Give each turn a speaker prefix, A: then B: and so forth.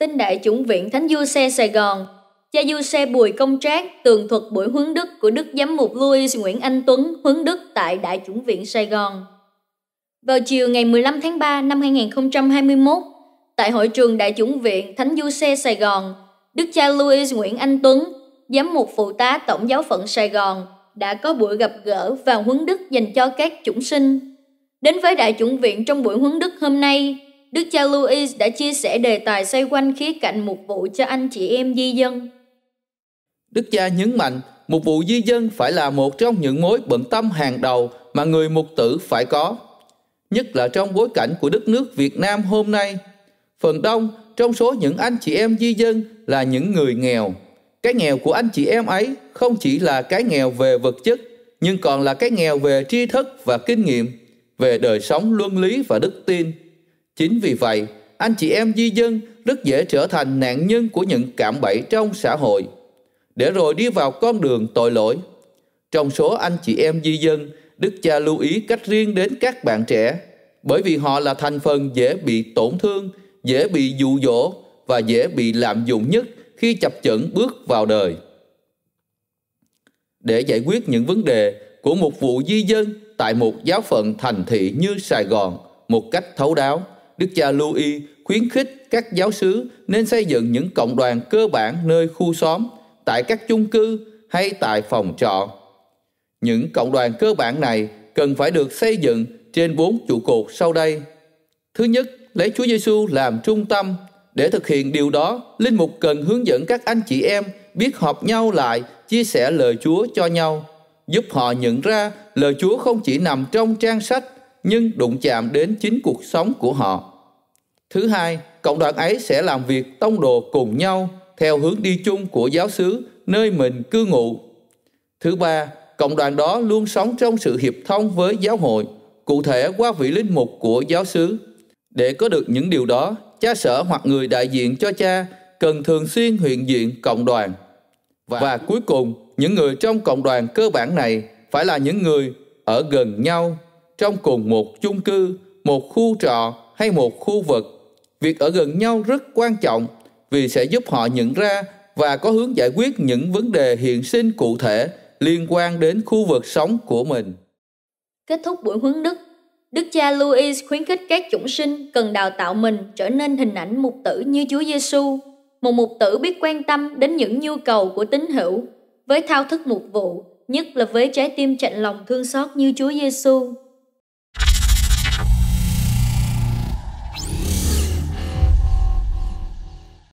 A: Tin đại chủng viện Thánh Du Xe Sài Gòn, cha Du Xe Bùi Công Trác tường thuật buổi huấn đức của Đức Giám mục Louis Nguyễn Anh Tuấn huấn đức tại Đại chủng viện Sài Gòn. Vào chiều ngày 15 tháng 3 năm 2021, tại hội trường Đại chủng viện Thánh Du Xe Sài Gòn, Đức cha Louis Nguyễn Anh Tuấn, giám mục phụ tá Tổng giáo phận Sài Gòn, đã có buổi gặp gỡ và huấn đức dành cho các chủng sinh. Đến với Đại chủng viện trong buổi huấn đức hôm nay, đức cha Louis đã chia sẻ đề tài xoay quanh khía cạnh mục vụ cho anh chị em di dân.
B: Đức cha nhấn mạnh, mục vụ di dân phải là một trong những mối bận tâm hàng đầu mà người mục tử phải có, nhất là trong bối cảnh của đất nước Việt Nam hôm nay. Phần đông trong số những anh chị em di dân là những người nghèo. Cái nghèo của anh chị em ấy không chỉ là cái nghèo về vật chất, nhưng còn là cái nghèo về tri thức và kinh nghiệm, về đời sống luân lý và đức tin. Chính vì vậy, anh chị em di dân rất dễ trở thành nạn nhân của những cạm bẫy trong xã hội, để rồi đi vào con đường tội lỗi. Trong số anh chị em di dân, Đức cha lưu ý cách riêng đến các bạn trẻ, bởi vì họ là thành phần dễ bị tổn thương, dễ bị dụ dỗ và dễ bị lạm dụng nhất khi chập chững bước vào đời. Để giải quyết những vấn đề của một vụ di dân tại một giáo phận thành thị như Sài Gòn một cách thấu đáo, Đức cha Louis khuyến khích các giáo sứ nên xây dựng những cộng đoàn cơ bản nơi khu xóm, tại các chung cư hay tại phòng trọ. Những cộng đoàn cơ bản này cần phải được xây dựng trên bốn trụ cột sau đây. Thứ nhất, lấy Chúa Giêsu làm trung tâm. Để thực hiện điều đó, linh mục cần hướng dẫn các anh chị em biết họp nhau lại, chia sẻ lời Chúa cho nhau, giúp họ nhận ra lời Chúa không chỉ nằm trong trang sách nhưng đụng chạm đến chính cuộc sống của họ Thứ hai, cộng đoàn ấy sẽ làm việc tông đồ cùng nhau theo hướng đi chung của giáo xứ nơi mình cư ngụ. Thứ ba, cộng đoàn đó luôn sống trong sự hiệp thông với giáo hội, cụ thể qua vị linh mục của giáo xứ. Để có được những điều đó, cha sở hoặc người đại diện cho cha cần thường xuyên hiện diện cộng đoàn. Và, và cuối cùng, những người trong cộng đoàn cơ bản này phải là những người ở gần nhau trong cùng một chung cư, một khu trọ hay một khu vực Việc ở gần nhau rất quan trọng vì sẽ giúp họ nhận ra và có hướng giải quyết những vấn đề hiện sinh cụ thể liên quan đến khu vực sống của mình.
A: Kết thúc buổi huấn Đức, Đức cha Louis khuyến khích các chủng sinh cần đào tạo mình trở nên hình ảnh mục tử như Chúa Giêsu, một mục tử biết quan tâm đến những nhu cầu của tín hữu với thao thức mục vụ, nhất là với trái tim chạnh lòng thương xót như Chúa Giêsu.